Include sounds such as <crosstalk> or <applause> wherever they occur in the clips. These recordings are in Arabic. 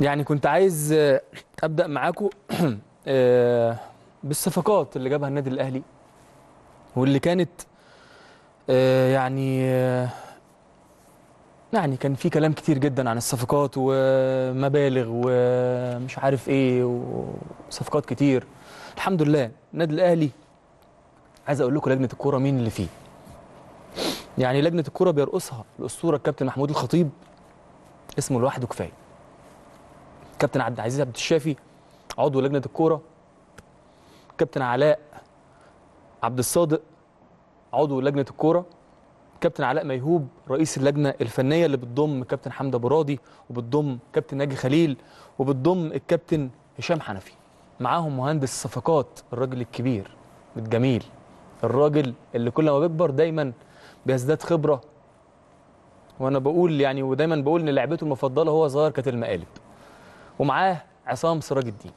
يعني كنت عايز آه، ابدا معاكم <clears throat> آه، بالصفقات اللي جابها النادي الاهلي واللي كانت آه، يعني يعني كان في كلام كتير جدا عن الصفقات ومبالغ ومش عارف ايه وصفقات كتير الحمد لله النادي الاهلي عايز اقول لكم لجنه الكوره مين اللي فيه يعني لجنه الكوره بيرقصها الاسطوره الكابتن محمود الخطيب اسمه لوحده كفايه كابتن عبد العزيز عبد الشافي عضو لجنه الكوره كابتن علاء عبد الصادق عضو لجنه الكوره كابتن علاء ميهوب رئيس اللجنه الفنيه اللي بتضم كابتن حمده برادي وبتضم كابتن ناجي خليل وبتضم الكابتن هشام حنفي معاهم مهندس الصفقات الراجل الكبير الجميل الراجل اللي كل ما بيكبر دايما بيزداد خبره وانا بقول يعني ودايما بقول ان لعبته المفضله هو صغير كانت المقالب ومعاه عصام سراج الدين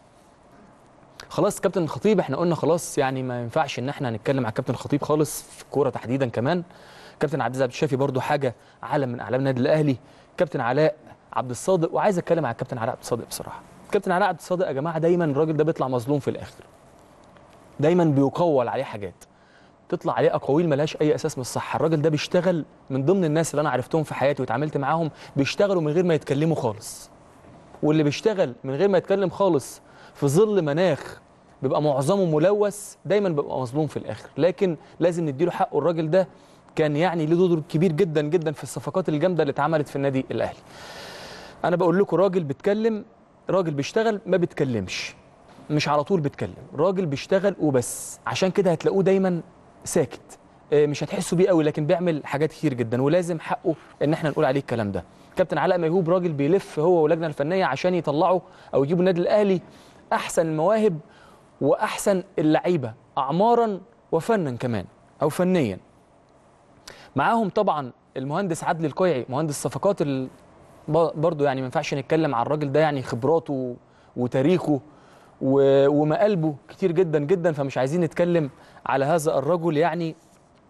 خلاص كابتن الخطيب احنا قلنا خلاص يعني ما ينفعش ان احنا هنتكلم على كابتن الخطيب خالص في الكوره تحديدا كمان كابتن عبد العزيز الشافي برضو حاجه علم من اعلام النادي الاهلي كابتن علاء عبد الصادق وعايز اتكلم على كابتن علاء عبد الصادق بصراحه كابتن علاء عبد الصادق يا جماعه دايما الراجل ده بيطلع مظلوم في الاخر دايما بيقول عليه حاجات تطلع عليه اقاويل ملهاش اي اساس من الصحه الراجل ده بيشتغل من ضمن الناس اللي انا عرفتهم في حياتي واتعاملت معاهم بيشتغلوا من غير ما يتكلموا خالص واللي بيشتغل من غير ما يتكلم خالص في ظل مناخ بيبقى معظمه ملوث دايما بيبقى مظلوم في الاخر لكن لازم نديله حقه الراجل ده كان يعني له دور كبير جدا جدا في الصفقات الجامده اللي اتعملت في النادي الاهلي انا بقول لكم راجل بيتكلم راجل بيشتغل ما بيتكلمش مش على طول بيتكلم راجل بيشتغل وبس عشان كده هتلاقوه دايما ساكت آه، مش هتحسوا بيه قوي لكن بيعمل حاجات كتير جدا ولازم حقه ان احنا نقول عليه الكلام ده كابتن علاء ميهوب راجل بيلف هو واللجنه الفنيه عشان يطلعوا او يجيبوا النادي الاهلي احسن المواهب واحسن اللعيبه اعمارا وفنا كمان او فنيا معاهم طبعا المهندس عدل القيعي مهندس صفقات ال... برضه يعني ما ينفعش نتكلم على الراجل ده يعني خبراته وتاريخه و... ومقالبه كتير جدا جدا فمش عايزين نتكلم على هذا الرجل يعني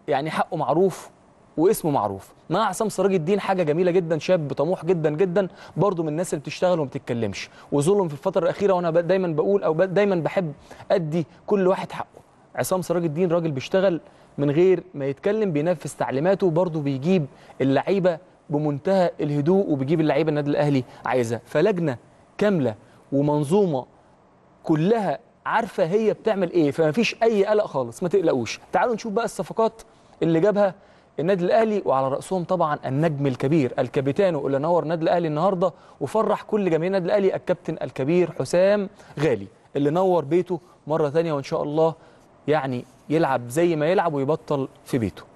يعني حقه معروف واسمه معروف مع عصام سراج الدين حاجه جميله جدا شاب طموح جدا جدا برضه من الناس اللي بتشتغل وما بتتكلمش وظلم في الفتره الاخيره وانا دايما بقول او دايما بحب ادي كل واحد حقه عصام سراج الدين راجل بيشتغل من غير ما يتكلم بينفذ تعليماته برضه بيجيب اللعيبه بمنتهى الهدوء وبيجيب اللعيبه النادي الاهلي عايزها فلجنه كامله ومنظومه كلها عارفه هي بتعمل ايه فما فيش اي قلق خالص ما تقلقوش تعالوا نشوف بقى الصفقات اللي جابها النادي الاهلي وعلى راسهم طبعا النجم الكبير الكابيتانو اللي نور النادي الاهلي النهارده وفرح كل جماهير النادي الاهلي الكابتن الكبير حسام غالي اللي نور بيته مره ثانيه وان شاء الله يعني يلعب زي ما يلعب ويبطل في بيته